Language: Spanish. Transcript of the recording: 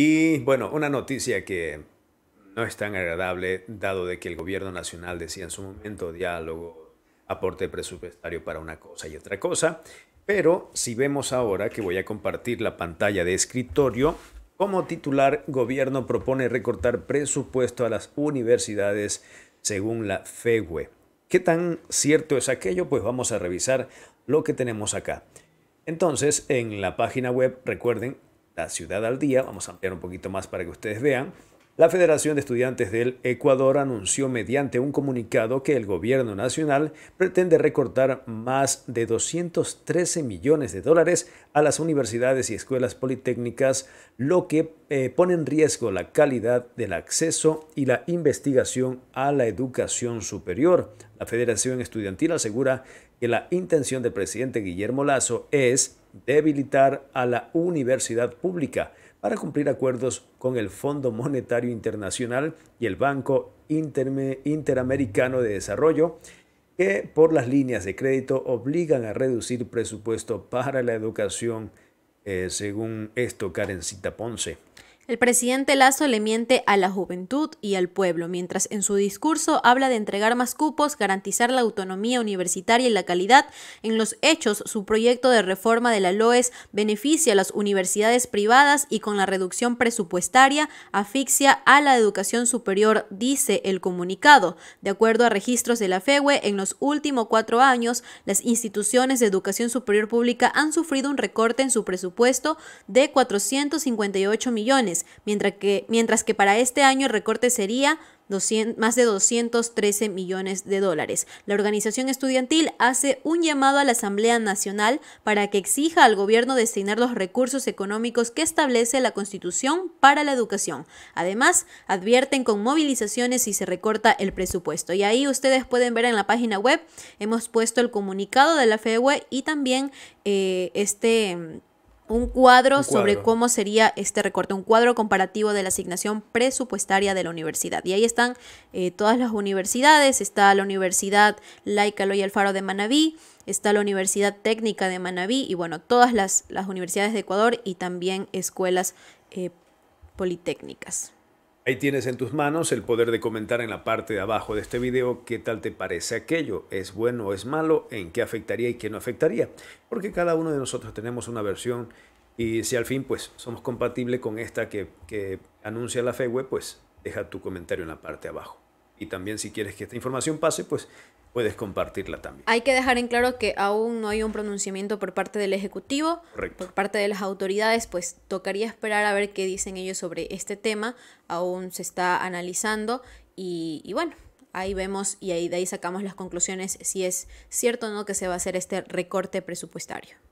Y bueno, una noticia que no es tan agradable, dado de que el gobierno nacional decía en su momento diálogo, aporte presupuestario para una cosa y otra cosa, pero si vemos ahora que voy a compartir la pantalla de escritorio, como titular, gobierno propone recortar presupuesto a las universidades según la FEWE. ¿Qué tan cierto es aquello? Pues vamos a revisar lo que tenemos acá. Entonces, en la página web, recuerden, la Ciudad al Día, vamos a ampliar un poquito más para que ustedes vean. La Federación de Estudiantes del Ecuador anunció mediante un comunicado que el gobierno nacional pretende recortar más de 213 millones de dólares a las universidades y escuelas politécnicas, lo que eh, pone en riesgo la calidad del acceso y la investigación a la educación superior. La Federación Estudiantil asegura que la intención del presidente Guillermo Lazo es debilitar a la universidad pública para cumplir acuerdos con el Fondo Monetario Internacional y el Banco Interamericano de Desarrollo, que por las líneas de crédito obligan a reducir presupuesto para la educación, eh, según esto Karencita Ponce. El presidente Lazo le miente a la juventud y al pueblo, mientras en su discurso habla de entregar más cupos, garantizar la autonomía universitaria y la calidad. En los hechos, su proyecto de reforma de la LOES beneficia a las universidades privadas y con la reducción presupuestaria asfixia a la educación superior, dice el comunicado. De acuerdo a registros de la FEWE, en los últimos cuatro años, las instituciones de educación superior pública han sufrido un recorte en su presupuesto de 458 millones mientras que, mientras que para este año el recorte sería más de 213 millones de dólares. La organización estudiantil hace un llamado a la Asamblea Nacional para que exija al gobierno destinar los recursos económicos que establece la Constitución para la educación. Además, advierten con movilizaciones si se recorta el presupuesto. Y ahí ustedes pueden ver en la página web, hemos puesto el comunicado de la FEWE y también eh, este un cuadro, sobre cómo sería este recorte, un cuadro comparativo de la asignación presupuestaria de la universidad. Y ahí están eh, todas las universidades, está la Universidad Laica Loy Alfaro de Manabí, está la Universidad Técnica de Manabí y bueno, todas las, las universidades de Ecuador y también escuelas eh, politécnicas. Ahí tienes en tus manos el poder de comentar en la parte de abajo de este video qué tal te parece aquello, es bueno o es malo, en qué afectaría y qué no afectaría, porque cada uno de nosotros tenemos una versión y si al fin pues somos compatibles con esta que, que anuncia la FEWE, pues deja tu comentario en la parte de abajo. Y también si quieres que esta información pase, pues puedes compartirla también. Hay que dejar en claro que aún no hay un pronunciamiento por parte del Ejecutivo, por parte de las autoridades, pues tocaría esperar a ver qué dicen ellos sobre este tema, aún se está analizando y, y bueno, ahí vemos y ahí, de ahí sacamos las conclusiones si es cierto o no que se va a hacer este recorte presupuestario.